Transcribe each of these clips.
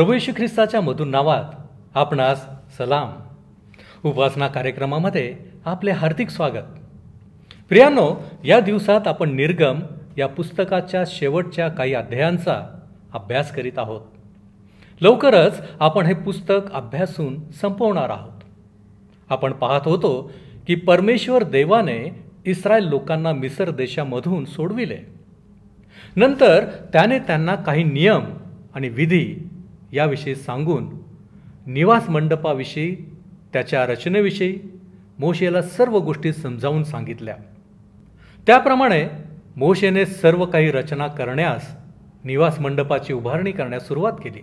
प्रभू ख्रिस्ताच्या मधून नावात आपणास सलाम उपासना कार्यक्रमामध्ये आपले हार्दिक स्वागत प्रियानो या दिवसात आपण निर्गम या पुस्तकाच्या शेवटच्या काही अध्यायांचा अभ्यास करीत आहोत लवकरच आपण हे पुस्तक अभ्यासून संपवणार आहोत आपण पाहत होतो की परमेश्वर देवाने इस्रायल लोकांना मिसर देशामधून सोडविले नंतर त्याने त्यांना काही नियम आणि विधी याविषयी सांगून निवास मंडपाविषयी त्याच्या रचनेविषयी मोशेला सर्व गोष्टी समजावून सांगितल्या त्याप्रमाणे मोशेने सर्व काही रचना करण्यास निवास मंडपाची उभारणी करण्यास सुरुवात केली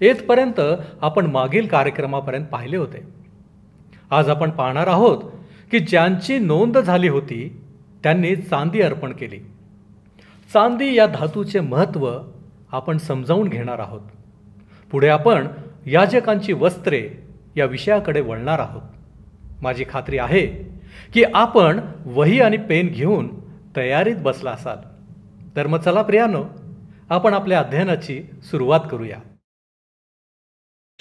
येथपर्यंत आपण मागील कार्यक्रमापर्यंत पाहिले होते आज आपण पाहणार आहोत की ज्यांची नोंद झाली होती त्यांनी चांदी अर्पण केली चांदी या धातूचे महत्त्व आपण समजावून घेणार आहोत पुढे आपण याजकांची वस्त्रे या विषयाकडे वळणार आहोत माझी खात्री आहे की आपण वही आणि पेन घेऊन तयारीत बसला असाल तर मग चला प्रियानो आपण आपल्या अध्ययनाची सुरुवात करूया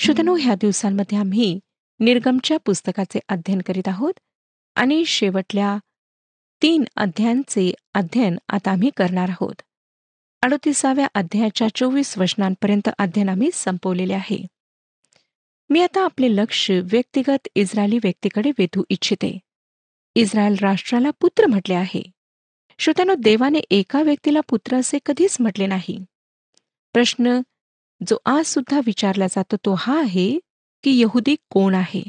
श्रोतनो ह्या दिवसांमध्ये आम्ही निर्गमच्या पुस्तकाचे अध्ययन करीत आहोत आणि शेवटल्या तीन अध्यायांचे अध्ययन आता आम्ही करणार आहोत अडतीसाव्या अध्यायाच्या चोवीस वचनांपर्यंत अध्ययन आम्ही संपवलेले आहे मी आता आपले लक्ष व्यक्तिगत इस्रायली व्यक्तीकडे वेधू इच्छिते इस्रायल राष्ट्राला पुत्र म्हटले आहे श्रोत्यानो देवाने एका व्यक्तीला पुत्र असे कधीच म्हटले नाही प्रश्न जो आज सुद्धा विचारला जातो तो हा आहे की यहुदी कोण आहे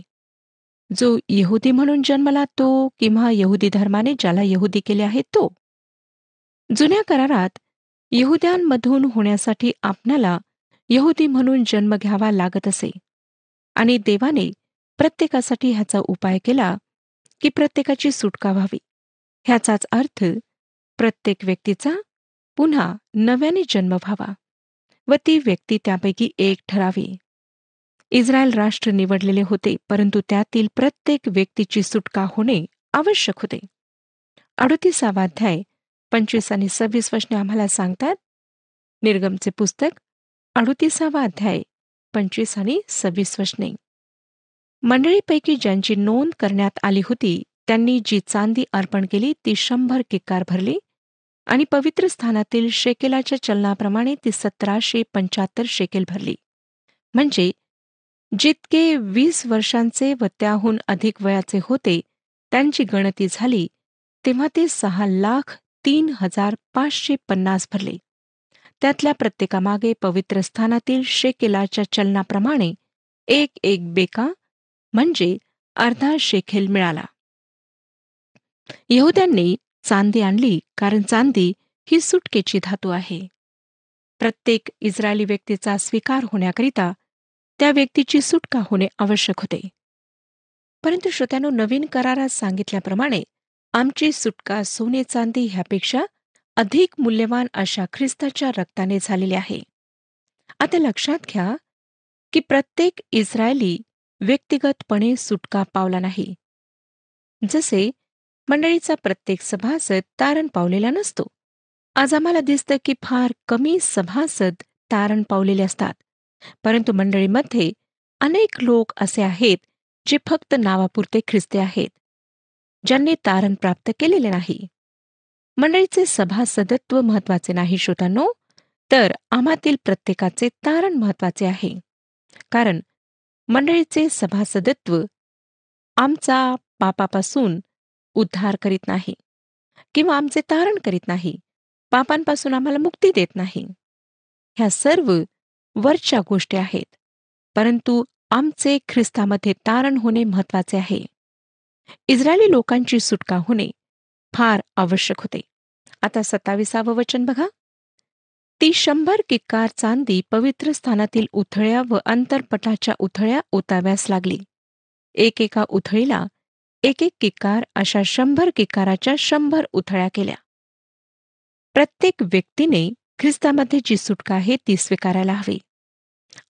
जो यहुदी म्हणून जन्मला तो किंवा यहुदी धर्माने ज्याला यहुदी केले आहे तो जुन्या करारात यहुद्यांमधून होण्यासाठी आपणाला यहुदी म्हणून जन्म घ्यावा लागत असे आणि देवाने प्रत्येकासाठी ह्याचा उपाय केला की प्रत्येकाची सुटका व्हावी ह्याचाच अर्थ प्रत्येक व्यक्तीचा पुन्हा नव्याने जन्म व्हावा व ती व्यक्ती त्यापैकी एक ठरावी इस्रायल राष्ट्र निवडलेले होते परंतु त्यातील प्रत्येक व्यक्तीची सुटका होणे आवश्यक होते अडतीसावाध्याय पंचवीस आणि सव्वीस वचने आम्हाला सांगतात निर्गमचे पुस्तक अडुतीसावा अध्याय पंचवीस आणि सव्वीस वचने मंडळीपैकी ज्यांची नोंद करण्यात आली होती त्यांनी जी चांदी अर्पण केली ती शंभर किक्कार भरली आणि पवित्र स्थानातील शेकेलाच्या चलनाप्रमाणे ती सतराशे पंच्याहत्तर शेकेल भरली म्हणजे जितके वीस वर्षांचे व त्याहून अधिक वयाचे होते त्यांची गणती झाली तेव्हा ते सहा लाख तीन हजार पाचशे पन्नास भरले त्यातल्या प्रत्येकामागे पवित्र स्थानातील शेकेलाच्या चलनाप्रमाणे एक एक बेका म्हणजे अर्धा शेखेल मिळाला यहुद्यांनी चांदी आणली कारण चांदी ही सुटकेची धातू आहे प्रत्येक इस्रायली व्यक्तीचा स्वीकार होण्याकरिता त्या व्यक्तीची सुटका होणे आवश्यक होते परंतु श्रोत्यानो नवीन करारात सांगितल्याप्रमाणे आमची सुटका सोने चांदी ह्यापेक्षा अधिक मूल्यवान अशा ख्रिस्ताच्या रक्ताने झालेली आहे आता लक्षात घ्या की प्रत्येक इस्रायली व्यक्तिगतपणे सुटका पावला नाही जसे मंडळीचा प्रत्येक सभासद तारण पावलेला नसतो आज आम्हाला दिसतं की फार कमी सभासद तारण पावलेले असतात परंतु मंडळीमध्ये अनेक लोक असे आहेत जे फक्त नावापुरते ख्रिस्ते आहेत ज्यांनी तारण प्राप्त केलेले नाही मंडळीचे सभासदत्व महत्वाचे नाही श्रोतांनो तर आम्हातील प्रत्येकाचे तारण महत्वाचे आहे कारण मंडळीचे सभासदत्व आमचा पापापासून उद्धार करीत नाही किंवा आमचे तारण करीत नाही पापांपासून आम्हाला मुक्ती देत नाही ह्या सर्व वरच्या गोष्टी आहेत परंतु आमचे ख्रिस्तामध्ये तारण होणे महत्वाचे आहे इस्रायली लोकांची सुटका होणे फार आवश्यक होते आता सत्ताविसावं वचन बघा ती शंभर किक्कार चांदी पवित्र स्थानातील उथळ्या व अंतरपटाच्या उथळ्या ओताव्यास लागली एकेका उथळीला एक एक किकार अशा शंभर किक्काराच्या शंभर उथळ्या केल्या प्रत्येक व्यक्तीने ख्रिस्तामध्ये जी सुटका आहे ती स्वीकारायला हवी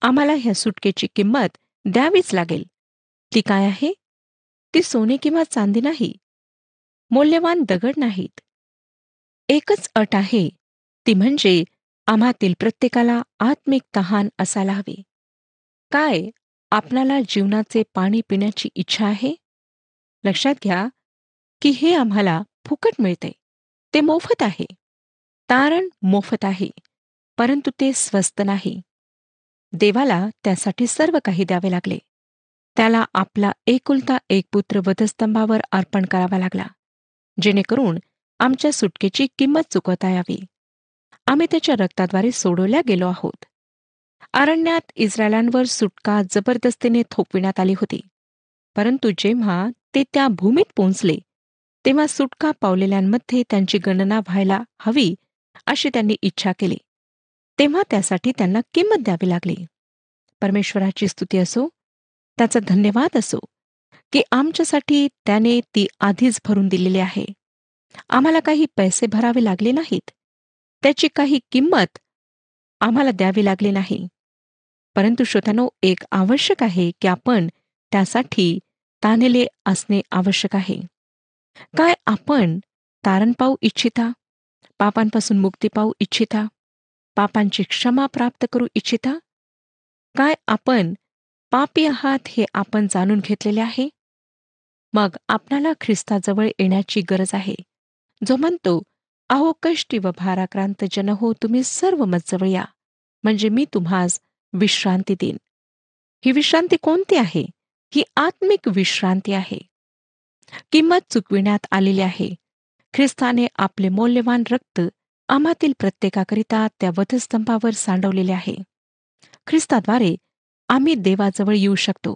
आम्हाला ह्या सुटकेची किंमत द्यावीच लागेल ती काय आहे ती सोने किंवा चांदी नाही मौल्यवान दगड नाहीत एकच अट आहे ती म्हणजे आम्हातील प्रत्येकाला आत्मिक तहान असायला हवे काय आपणाला जीवनाचे पाणी पिण्याची इच्छा आहे लक्षात घ्या की हे आम्हाला फुकट मिळते ते मोफत आहे तारण मोफत आहे परंतु ते स्वस्त नाही देवाला त्यासाठी सर्व काही द्यावे लागले त्याला आपला एकुलता एक पुत्र वधस्तंभावर अर्पण करावा लागला जेणेकरून आमच्या सुटकेची किंमत चुकवता यावी आम्ही त्याच्या रक्ताद्वारे सोडवल्या गेलो आहोत अरण्यात इस्रायलांवर सुटका जबरदस्तीने थोपविण्यात आली होती परंतु जेव्हा ते त्या भूमीत पोहोचले तेव्हा सुटका पावलेल्यांमध्ये त्यांची गणना व्हायला हवी अशी त्यांनी इच्छा केली तेव्हा त्यासाठी त्यांना किंमत द्यावी लागली परमेश्वराची स्तुती असो त्याचा धन्यवाद असो की आमच्यासाठी त्याने ती आधीच भरून दिलेली आहे आम्हाला काही पैसे भरावे लागले नाहीत त्याची काही किंमत आम्हाला द्यावी लागली नाही परंतु श्रोत्यानो एक आवश्यक आहे की आपण त्यासाठी तानेले असणे आवश्यक आहे काय आपण तारण पाहू इच्छिता पापांपासून मुक्ती पाहू इच्छिता पापांची क्षमा प्राप्त करू इच्छिता काय आपण पापी आहात हे आपण जाणून घेतलेले आहे मग आपणाला ख्रिस्ताजवळ येण्याची गरज आहे जो म्हणतो अहो कष्टी व भाराक्रांत जन हो तुम्ही सर्व मजवळ या म्हणजे मी तुम्हास विश्रांती देईन ही विश्रांती कोणती आहे ही आत्मिक विश्रांती आहे किंमत चुकविण्यात आलेली आहे ख्रिस्ताने आपले मौल्यवान रक्त आम्हातील प्रत्येकाकरिता त्या वधस्तंभावर सांडवलेले आहे ख्रिस्ताद्वारे आम्ही देवाजवळ येऊ शकतो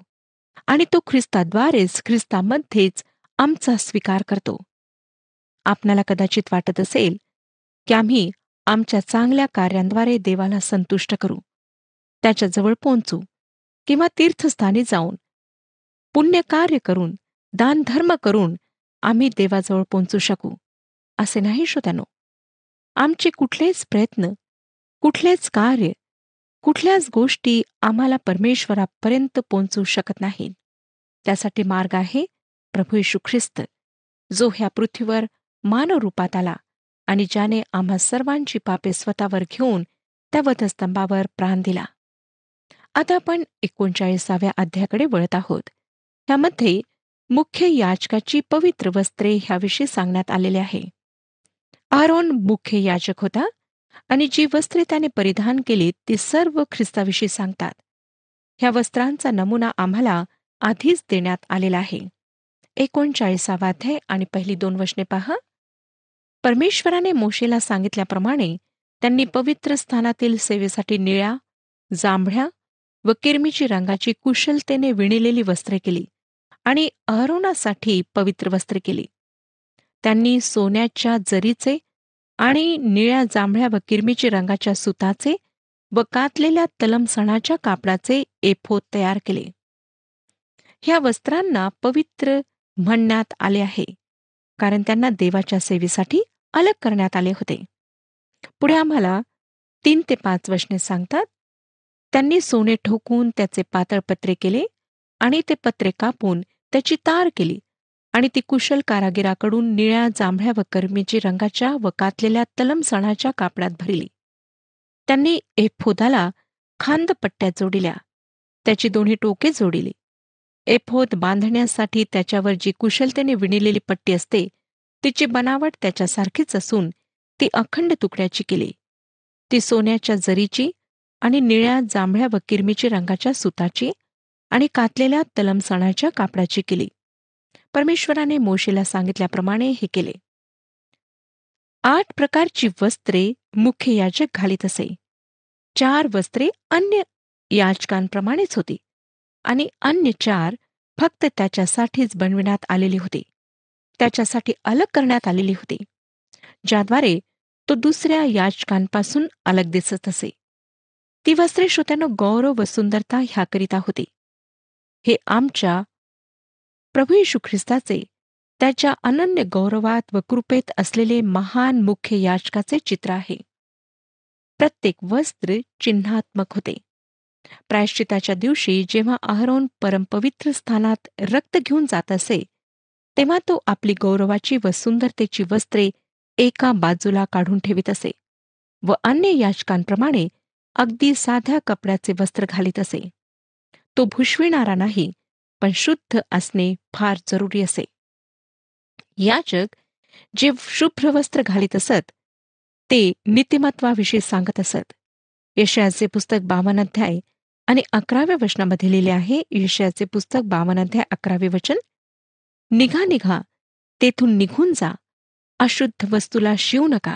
आणि तो ख्रिस्ताद्वारेच ख्रिस्तामध्येच आमचा स्वीकार करतो आपणाला कदाचित वाटत असेल की आम्ही आमच्या चांगल्या कार्यांद्वारे देवाला संतुष्ट करू त्याच्याजवळ पोहोचू किंवा तीर्थस्थानी जाऊन पुण्यकार्य करून दानधर्म करून आम्ही देवाजवळ पोहोचू शकू असे नाही श्रोत्यानो आमचे कुठलेच प्रयत्न कुठलेच कार्य कुठल्याच गोष्टी आम्हाला परमेश्वरापर्यंत पोहोचू शकत नाहीत त्यासाठी मार्ग आहे प्रभू येशू ख्रिस्त जो ह्या पृथ्वीवर रूपात आला आणि ज्याने आम्हा सर्वांची पापे स्वतःवर घेऊन त्या वधस्तंभावर प्राण दिला आता आपण एकोणचाळीसाव्या अध्याकडे वळत आहोत ह्यामध्ये मुख्य याचकाची पवित्र वस्त्रे ह्याविषयी सांगण्यात आलेले आहे आरोन मुख्य याचक होता आणि जी वस्त्रे त्याने परिधान केली ती सर्व ख्रिस्ताविषयी सांगतात ह्या वस्त्रांचा नमुना आम्हाला आधीच देण्यात आलेला आहे एकोणचाळीसावा अध्याय आणि पहिली दोन वचने पहा परमेश्वराने मोशेला सांगितल्याप्रमाणे त्यांनी पवित्र स्थानातील सेवेसाठी निळ्या जांभळ्या व किरमीची रंगाची कुशलतेने विणलेली वस्त्रे केली आणि अहरोणासाठी पवित्र वस्त्रे केली त्यांनी सोन्याच्या जरीचे आणि निळ्या जांभळ्या व किरमिची रंगाच्या सुताचे व कातलेल्या तलमसणाच्या कापडाचे एफो तयार केले ह्या वस्त्रांना पवित्र म्हणण्यात आले आहे कारण त्यांना देवाच्या सेवेसाठी अलग करण्यात आले होते पुढे आम्हाला तीन ते पाच वशने सांगतात त्यांनी सोने ठोकून त्याचे पातळ पत्रे केले आणि ते पत्रे कापून त्याची तार केली आणि ती कुशल कारागिराकडून निळ्या जांभळ्या व कर्मीची रंगाच्या व कातलेल्या तलम सणाच्या कापडात भरली त्यांनी एफोदाला खांद पट्ट्या जोडिल्या त्याची दोन्ही टोके जोडिली एफोद बांधण्यासाठी त्याच्यावर जी कुशलतेने विणिलेली पट्टी असते तिची बनावट त्याच्यासारखीच असून ती अखंड तुकड्याची केली ती सोन्याच्या जरीची आणि निळ्या जांभळ्या व किरमीची रंगाच्या सुताची आणि कातलेल्या सणाच्या कापडाची केली परमेश्वराने मोशेला सांगितल्याप्रमाणे हे केले आठ प्रकारची वस्त्रे मुख्य याचक घालीत असे चार वस्त्रे अन्य याचकांप्रमाणेच होती आणि अन्य चार फक्त त्याच्यासाठीच बनविण्यात आलेली होती त्याच्यासाठी अलग करण्यात आलेली होती ज्याद्वारे तो दुसऱ्या याचकांपासून अलग दिसत असे ती वस्त्रे श्रोत्यानं गौरव व सुंदरता ह्याकरिता होती हे आमच्या प्रभू येशू ख्रिस्ताचे त्याच्या अनन्य गौरवात व कृपेत असलेले महान मुख्य याचकाचे चित्र आहे प्रत्येक वस्त्र चिन्हात्मक होते प्रायश्चिताच्या दिवशी जेव्हा अहरोन परमपवित्र स्थानात रक्त घेऊन जात असे तेव्हा तो आपली गौरवाची व सुंदरतेची वस्त्रे एका बाजूला काढून ठेवित असे व अन्य याचकांप्रमाणे अगदी साध्या कपड्याचे वस्त्र घालीत असे तो भुषविणारा नाही पण शुद्ध असणे फार जरुरी असे याचक जे शुभ्र वस्त्र घालीत असत ते नीतिमत्वाविषयी सांगत असत यशयाचे पुस्तक बावन अध्याय आणि अकराव्या वचनामध्ये लिहिले आहे यशयाचे पुस्तक बावन अध्याय अकरावे वचन निघा निघा तेथून निघून जा अशुद्ध वस्तूला शिवू नका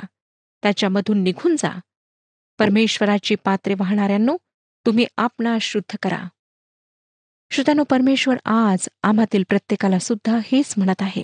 त्याच्यामधून निघून जा परमेश्वराची पात्रे वाहणाऱ्यांनो तुम्ही आपणा शुद्ध करा श्रोत्यानो परमेश्वर आज आम्हातील प्रत्येकाला सुद्धा हेच म्हणत आहे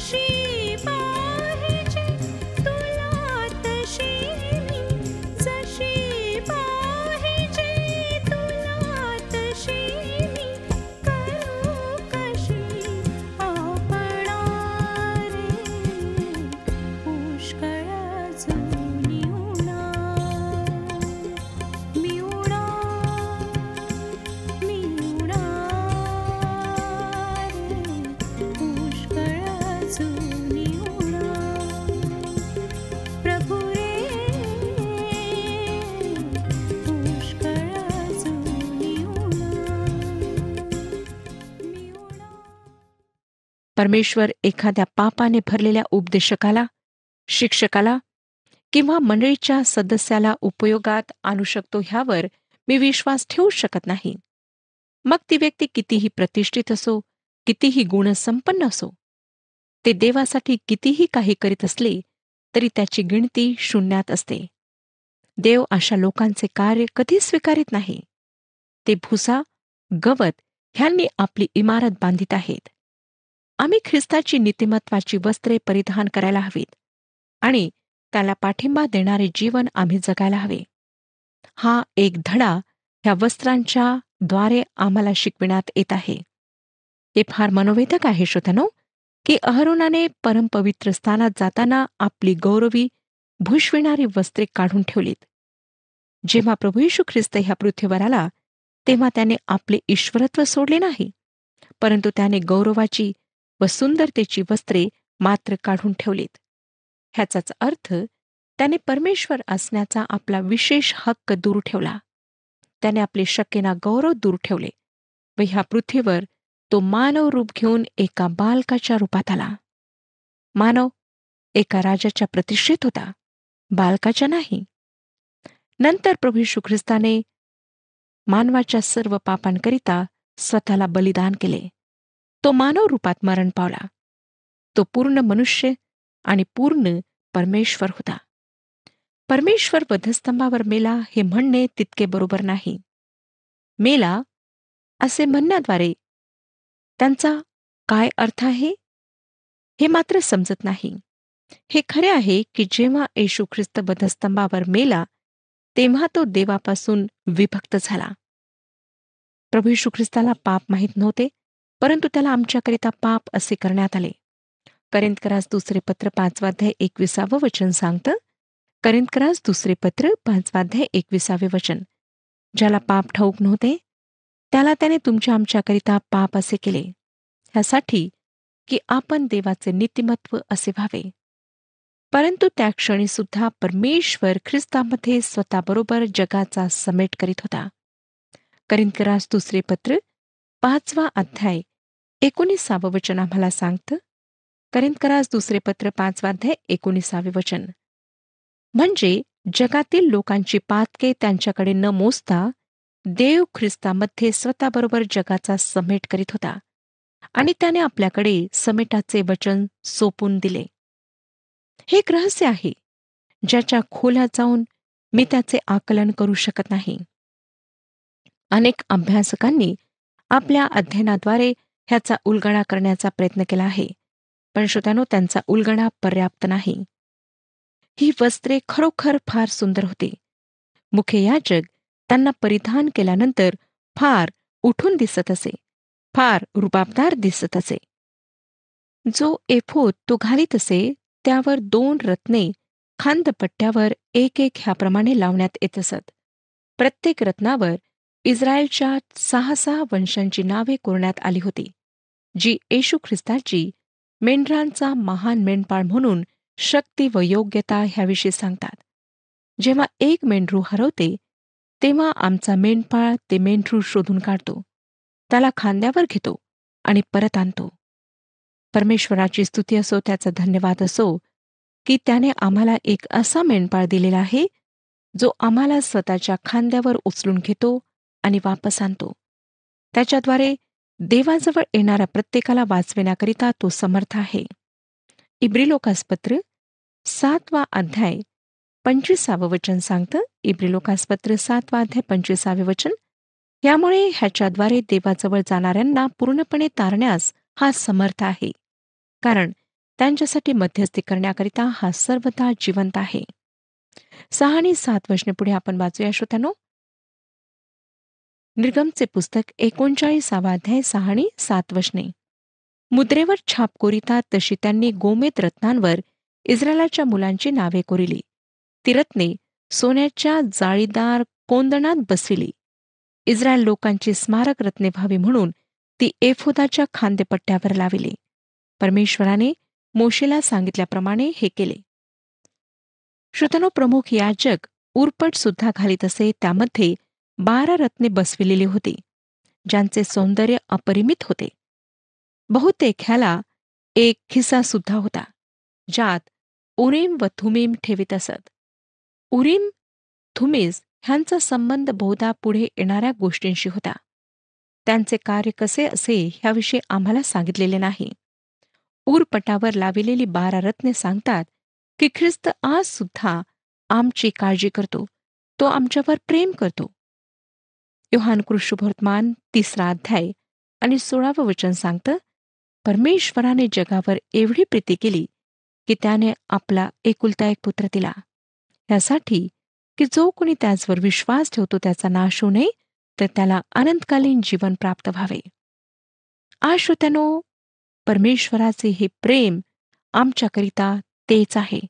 she परमेश्वर एखाद्या पापाने भरलेल्या उपदेशकाला शिक्षकाला किंवा मंडळीच्या सदस्याला उपयोगात आणू शकतो ह्यावर मी विश्वास ठेवू शकत नाही मग ती व्यक्ती कितीही प्रतिष्ठित असो कितीही गुणसंपन्न असो ते देवासाठी कितीही काही करीत असले तरी त्याची गिणती शून्यात असते देव अशा लोकांचे कार्य कधी स्वीकारित नाही ते भुसा गवत ह्यांनी आपली इमारत बांधित आहेत आम्ही ख्रिस्ताची नीतिमत्वाची वस्त्रे परिधान करायला हवीत आणि त्याला पाठिंबा देणारे जीवन आम्ही जगायला हवे हा एक धडा ह्या वस्त्रांच्या द्वारे आम्हाला शिकविण्यात येत आहे हे फार मनोवेदक आहे श्रोतनो की अहरुणाने परमपवित्र स्थानात जाताना आपली गौरवी भूषविणारी वस्त्रे काढून ठेवलीत जेव्हा प्रभू येशू ख्रिस्त ह्या पृथ्वीवर आला तेव्हा त्याने आपले ईश्वरत्व सोडले नाही परंतु त्याने गौरवाची व सुंदरतेची वस्त्रे मात्र काढून ठेवलीत ह्याचाच अर्थ त्याने परमेश्वर असण्याचा आपला विशेष हक्क दूर ठेवला त्याने आपले शक्यना गौरव दूर ठेवले व ह्या पृथ्वीवर तो मानव रूप घेऊन एका बालकाच्या रूपात आला मानव एका राजाच्या प्रतिष्ठेत होता बालकाच्या नाही नंतर प्रभू शुख्रिस्ताने ख्रिस्ताने मानवाच्या सर्व पापांकरिता स्वतःला बलिदान केले तो मानव रूपात मरण पावला तो पूर्ण मनुष्य आणि पूर्ण परमेश्वर होता परमेश्वर वधस्तंभावर मेला हे म्हणणे तितके बरोबर नाही मेला असे म्हणण्याद्वारे त्यांचा काय अर्थ आहे हे मात्र समजत नाही हे खरे आहे की जेव्हा येशू ख्रिस्त बधस्तंभावर मेला तेव्हा तो देवापासून विभक्त झाला प्रभू येशू ख्रिस्ताला पाप माहीत नव्हते परंतु त्याला आमच्याकरिता पाप असे करण्यात आले करिंदकरास दुसरे पत्र पाचवाध्याय एकविसावं वचन सांगतं करिंदकरास दुसरे पत्र पाचवाध्याय एकविसावे वचन ज्याला पाप ठाऊक नव्हते त्याला त्याने तुमच्या आमच्याकरिता पाप असे केले ह्यासाठी की आपण देवाचे नीतिमत्व असे व्हावे परंतु त्या क्षणी सुद्धा परमेश्वर ख्रिस्तामध्ये स्वतःबरोबर जगाचा समेट करीत होता करिंदकरास दुसरे पत्र पाचवा अध्याय एकोणीसावं वचन आम्हाला सांगतं करिंदकरास दुसरे पत्र पाचवाध्याय एकोणीसावे वचन म्हणजे जगातील लोकांची पातके त्यांच्याकडे न मोजता देव ख्रिस्तामध्ये स्वतःबरोबर जगाचा समेट करीत होता आणि त्याने आपल्याकडे समेटाचे वचन सोपून दिले हे एक रहस्य आहे ज्याच्या खोल्यात जाऊन मी त्याचे आकलन करू शकत नाही अनेक अभ्यासकांनी आपल्या अध्ययनाद्वारे ह्याचा उलगडा करण्याचा प्रयत्न केला आहे पण श्रोत्यानो त्यांचा उलगडा पर्याप्त नाही ही वस्त्रे खरोखर फार सुंदर होती मुख्य जग त्यांना परिधान केल्यानंतर फार उठून दिसत असे फार रुबाबदार दिसत असे जो एफोत तो घालीत असे त्यावर दोन रत्ने खांदपट्ट्यावर एक एक ह्याप्रमाणे लावण्यात येत असत प्रत्येक रत्नावर इस्रायलच्या सहा सहा वंशांची नावे कोरण्यात आली होती जी येशू ख्रिस्ताची मेंढरांचा महान मेंढपाळ म्हणून शक्ती व योग्यता ह्याविषयी सांगतात जेव्हा एक मेंढरू हरवते तेव्हा आमचा मेंढपाळ ते मेंढरू शोधून काढतो त्याला खांद्यावर घेतो आणि परत आणतो परमेश्वराची स्तुती असो त्याचा धन्यवाद असो की त्याने आम्हाला एक असा मेंढपाळ दिलेला आहे जो आम्हाला स्वतःच्या खांद्यावर उचलून घेतो आणि वापस आणतो त्याच्याद्वारे देवाजवळ येणाऱ्या प्रत्येकाला वाचविण्याकरिता तो समर्थ आहे इब्रिलोकासपत्र सातवा अध्याय पंचवीसावं वचन सांगतं इब्रिलोकासपत्र सातवा अध्याय पंचवीसावे वचन यामुळे ह्याच्याद्वारे देवाजवळ जाणाऱ्यांना पूर्णपणे तारण्यास हा समर्थ आहे कारण त्यांच्यासाठी मध्यस्थी करण्याकरिता हा सर्वदा जिवंत आहे सहा आणि सात वचने पुढे आपण वाचूया श्रोत्यानो निर्गमचे पुस्तक एकोणचाळीसावाध्याय सात सातवशने मुद्रेवर छाप कोरिता तशी त्यांनी गोमेत रत्नांवर इस्रायलाच्या मुलांची नावे कोरिली ती रत्ने सोन्याच्या जाळीदार कोंदणात बसविली इस्रायल लोकांची स्मारक रत्ने व्हावी म्हणून ती एफोदाच्या खांदेपट्ट्यावर लाविली परमेश्वराने मोशेला सांगितल्याप्रमाणे हे केले श्रुतनो प्रमुख याजक उरपट सुद्धा घालीत असे त्यामध्ये बारा रत्ने बसविलेली होती ज्यांचे सौंदर्य अपरिमित होते बहुतेक ह्याला एक खिसा सुद्धा होता ज्यात उरीम व थुमीम ठेवित असत उरीम थुमीस ह्यांचा संबंध बहुधा पुढे येणाऱ्या गोष्टींशी होता त्यांचे कार्य कसे असे ह्याविषयी आम्हाला सांगितलेले नाही ऊरपटावर लाविलेली बारा रत्ने सांगतात की ख्रिस्त आज सुद्धा आमची काळजी करतो तो आमच्यावर प्रेम करतो योहान कृष्णभोर्तमान तिसरा अध्याय आणि सोळावं वचन सांगतं परमेश्वराने जगावर एवढी प्रीती केली की त्याने आपला एकुलता एक पुत्र दिला त्यासाठी की जो कोणी त्याचवर विश्वास ठेवतो त्याचा नाश होऊ नये तर त्याला अनंतकालीन जीवन प्राप्त व्हावे त्यानो परमेश्वराचे हे प्रेम आमच्याकरिता तेच आहे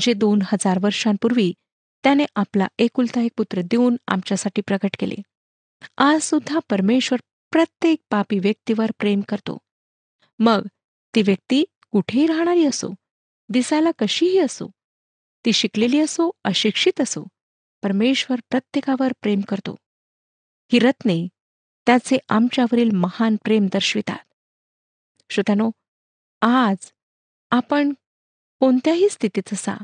जे दोन हजार वर्षांपूर्वी त्याने आपला एकुलता एक पुत्र देऊन आमच्यासाठी प्रकट केले आज सुद्धा परमेश्वर प्रत्येक पापी व्यक्तीवर प्रेम करतो मग ती व्यक्ती कुठेही राहणारी असो दिसायला कशीही असो ती शिकलेली असो अशिक्षित असो परमेश्वर प्रत्येकावर प्रेम करतो ही रत्ने त्याचे आमच्यावरील महान प्रेम दर्शवितात श्रोत्यानो आज आपण कोणत्याही स्थितीत असा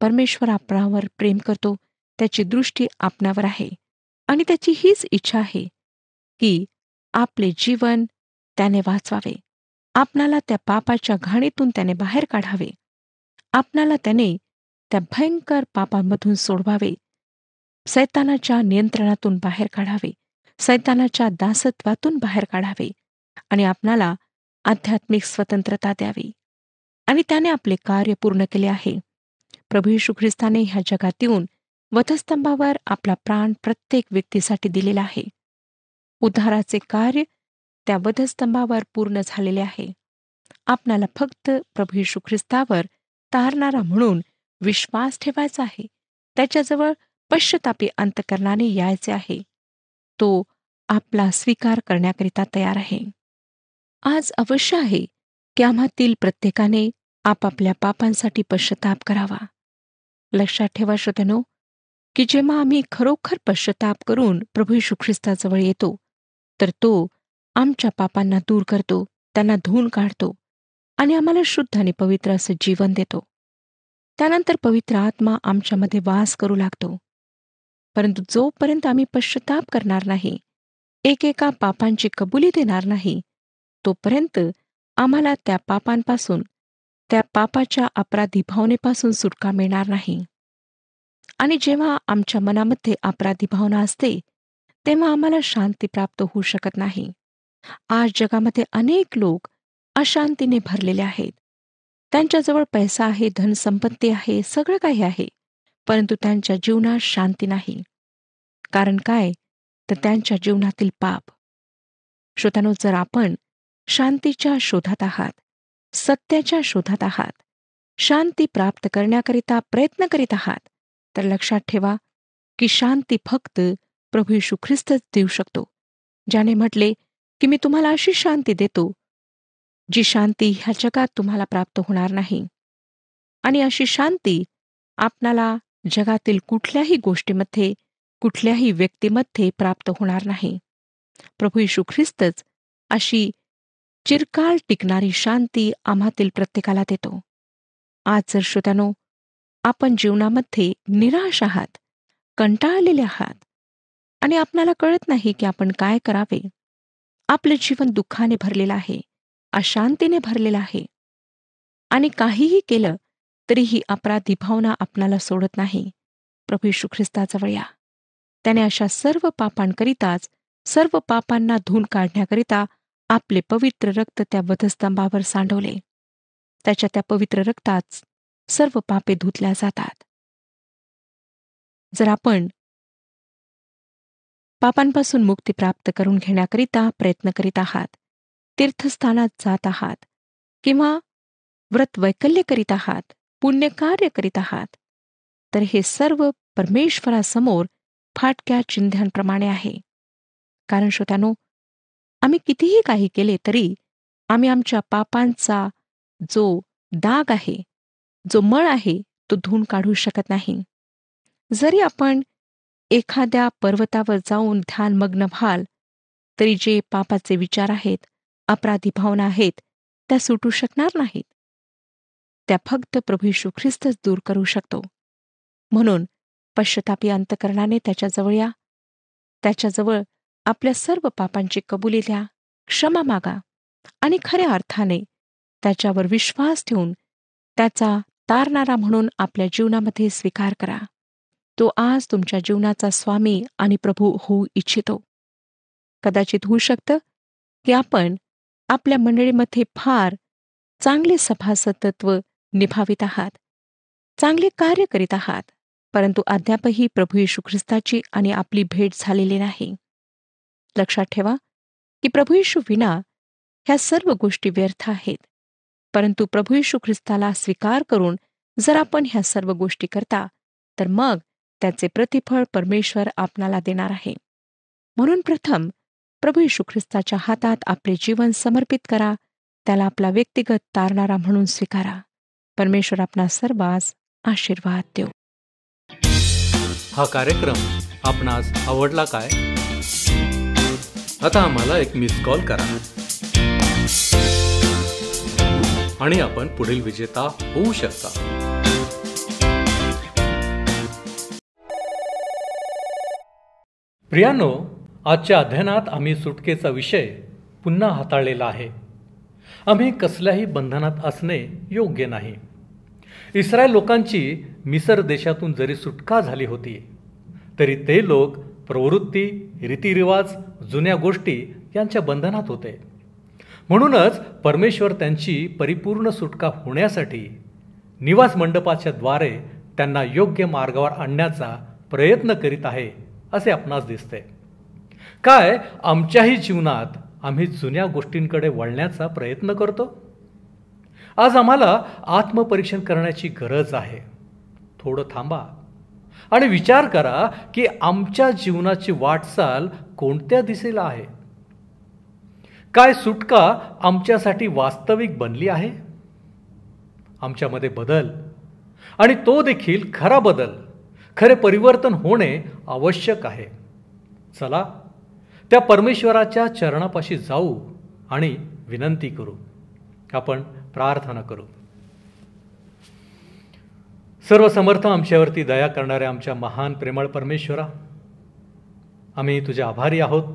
परमेश्वर आपणावर प्रेम करतो त्याची दृष्टी आपणावर आहे आणि त्याची हीच इच्छा आहे की आपले जीवन त्याने वाचवावे आपणाला त्या पापाच्या घाणीतून त्याने बाहेर काढावे आपणाला त्याने त्या भयंकर पापांमधून सोडवावे सैतानाच्या नियंत्रणातून बाहेर काढावे सैतानाच्या दासत्वातून बाहेर काढावे आणि आपणाला आध्यात्मिक स्वतंत्रता द्यावी आणि त्याने आपले कार्य पूर्ण केले आहे प्रभू येशू ख्रिस्ताने ह्या जगात येऊन वधस्तंभावर आपला प्राण प्रत्येक व्यक्तीसाठी दिलेला आहे उद्धाराचे कार्य त्या वधस्तंभावर पूर्ण झालेले आहे आपणाला फक्त प्रभू येशू ख्रिस्तावर तारणारा म्हणून विश्वास ठेवायचा आहे त्याच्याजवळ पश्चतापी अंतकरणाने यायचे आहे तो आपला स्वीकार करण्याकरिता तयार आहे आज अवश्य आहे की आम्हातील प्रत्येकाने आपापल्या पापांसाठी पश्चताप करावा लक्षात ठेवा श्रोत्यानो की जेव्हा आम्ही खरोखर पश्चाताप करून प्रभू यशू ख्रिस्ताजवळ येतो तर तो आमच्या पापांना दूर करतो त्यांना धून काढतो आणि आम्हाला शुद्ध आणि पवित्र असं जीवन देतो त्यानंतर पवित्र आत्मा आमच्यामध्ये वास करू लागतो परंतु जोपर्यंत आम्ही पश्चाताप करणार नाही एकेका पापांची कबुली देणार नाही तोपर्यंत आम्हाला त्या पापांपासून त्या पापाच्या अपराधी भावनेपासून सुटका मिळणार नाही आणि जेव्हा आमच्या मनामध्ये अपराधी भावना असते तेव्हा आम्हाला शांती प्राप्त होऊ शकत नाही आज जगामध्ये अनेक लोक अशांतीने भरलेले आहेत त्यांच्याजवळ पैसा आहे धनसंपत्ती आहे सगळं काही आहे परंतु त्यांच्या जीवनात शांती नाही कारण काय तर त्यांच्या जीवनातील पाप श्रोतानो जर आपण शांतीच्या शोधात आहात सत्याच्या शोधात आहात शांती प्राप्त करण्याकरिता प्रयत्न करीत आहात तर लक्षात ठेवा की शांती फक्त प्रभू येशू ख्रिस्तच देऊ शकतो ज्याने म्हटले की मी तुम्हाला अशी शांती देतो जी शांती ह्या जगात तुम्हाला प्राप्त होणार नाही आणि अशी शांती आपणाला जगातील कुठल्याही गोष्टीमध्ये कुठल्याही व्यक्तीमध्ये प्राप्त होणार नाही प्रभू येशू ख्रिस्तच अशी चिरकाल टिकणारी शांती आम्हातील प्रत्येकाला देतो आज जर श्रोत्यानो आपण जीवनामध्ये निराश आहात कंटाळलेले आहात आणि आपणाला कळत नाही की आपण काय करावे आपलं जीवन दुःखाने भरलेलं आहे अशांतीने भरलेलं आहे आणि काहीही केलं तरीही अपराधी भावना आपणाला सोडत नाही प्रभू यशू ख्रिस्ताजवळ या त्याने अशा सर्व पापांकरिताच सर्व पापांना धून काढण्याकरिता आपले पवित्र रक्त त्या वधस्तंभावर सांडवले त्याच्या त्या पवित्र रक्ताच सर्व पापे धुतल्या जातात जर आपण पापांपासून मुक्ती प्राप्त करून घेण्याकरिता प्रयत्न करीत आहात तीर्थस्थानात जात आहात किंवा व्रत वैकल्य करीत आहात कार्य करीत आहात तर हे सर्व परमेश्वरासमोर फाटक्या चिंध्यांप्रमाणे आहे कारण श्रोत्यानो आम्ही कितीही काही केले तरी आम्ही आमच्या पापांचा जो दाग आहे जो मळ आहे तो धुवून काढू शकत नाही जरी आपण एखाद्या पर्वतावर जाऊन ध्यानमग्न व्हाल तरी जे पापाचे विचार आहेत अपराधी भावना आहेत त्या सुटू शकणार नाहीत त्या फक्त प्रभू यशू ख्रिस्तच दूर करू शकतो म्हणून पश्चतापी अंतकरणाने त्याच्याजवळ या त्याच्याजवळ आपल्या सर्व पापांची कबुली द्या क्षमा मागा आणि खऱ्या अर्थाने त्याच्यावर विश्वास ठेवून त्याचा तारणारा म्हणून आपल्या जीवनामध्ये स्वीकार करा तो आज तुमच्या जीवनाचा स्वामी आणि प्रभू होऊ इच्छितो कदाचित होऊ शकतं की आपण आपल्या मंडळीमध्ये फार चांगले सभासदत्व निभावित आहात चांगले कार्य करीत आहात परंतु अद्यापही प्रभू येशू ख्रिस्ताची आणि आपली भेट झालेली नाही लक्षात ठेवा की प्रभू येशू विना ह्या सर्व गोष्टी व्यर्थ आहेत परंतु प्रभू येशू ख्रिस्ताला स्वीकार करून जर आपण ह्या सर्व गोष्टी करता तर मग त्याचे प्रतिफळ परमेश्वर आपणाला देणार आहे म्हणून प्रथम प्रभू येशू ख्रिस्ताच्या हातात आपले जीवन समर्पित करा त्याला आपला व्यक्तिगत तारणारा म्हणून स्वीकारा परमेश्वर आपला सर्वांस आशीर्वाद देऊ हा कार्यक्रम आपणास आवडला काय आता आम्हाला एक मिस कॉल करा आणि आपण पुढील विजेता होऊ शकता प्रियानो आजच्या अध्ययनात आम्ही सुटकेचा विषय पुन्हा हाताळलेला आहे आम्ही कसल्याही बंधनात असणे योग्य नाही इस्रायल लोकांची मिसर देशातून जरी सुटका झाली होती तरी ते लोक प्रवृत्ती रीतिरिवाज जुन्या गोष्टी यांच्या बंधनात होते म्हणूनच परमेश्वर त्यांची परिपूर्ण सुटका होण्यासाठी निवास मंडपाच्या द्वारे त्यांना योग्य मार्गावर आणण्याचा प्रयत्न करीत आहे असे आपणास दिसते काय आमच्याही जीवनात आम्ही जुन्या गोष्टींकडे वळण्याचा प्रयत्न करतो आज आम्हाला आत्मपरीक्षण करण्याची गरज आहे थोडं थांबा आणि विचार करा की आमच्या जीवनाची वाटचाल कोणत्या दिशेला आहे काय सुटका आमच्यासाठी वास्तविक बनली आहे आमच्यामध्ये बदल आणि तो देखील खरा बदल खरे परिवर्तन होणे आवश्यक आहे चला त्या परमेश्वराच्या चरणापाशी जाऊ आणि विनंती करू आपण प्रार्थना करू सर्व समर्थ आमच्यावरती दया करणाऱ्या आमच्या महान प्रेमळ परमेश्वरा आम्ही तुझे आभारी आहोत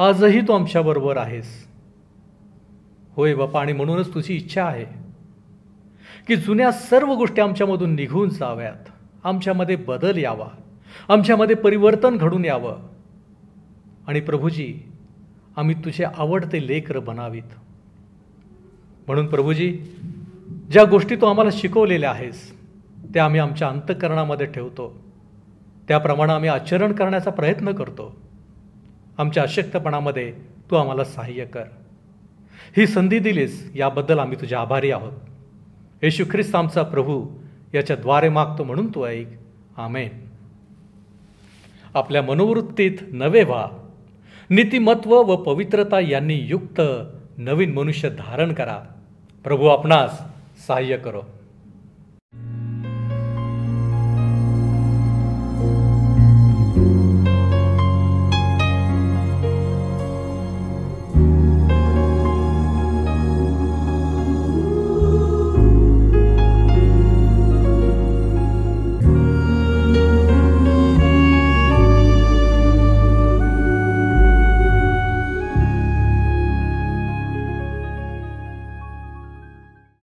आजही तू आमच्याबरोबर आहेस होय बापा आणि म्हणूनच तुझी इच्छा आहे की जुन्या सर्व गोष्टी आमच्यामधून निघून जाव्यात आमच्यामध्ये बदल यावा आमच्यामध्ये परिवर्तन घडून यावं आणि प्रभूजी आम्ही तुझे आवडते लेकर बनावीत म्हणून प्रभूजी ज्या गोष्टी तू आम्हाला शिकवलेल्या आहेस त्या आम्ही आमच्या अंतकरणामध्ये ठेवतो त्याप्रमाणे आम्ही आचरण करण्याचा प्रयत्न करतो आमच्या अशक्तपणामध्ये तू आम्हाला सहाय्य कर ही संधी दिलीस याबद्दल आम्ही तुझे आभारी आहोत येशू ख्रिस्त आमचा प्रभू याच्या द्वारे मागतो म्हणून तू ऐक आमेन आपल्या मनोवृत्तीत नवे व्हा नीतिमत्व व पवित्रता यांनी युक्त नवीन मनुष्य धारण करा प्रभू आपणास सहाय्य करो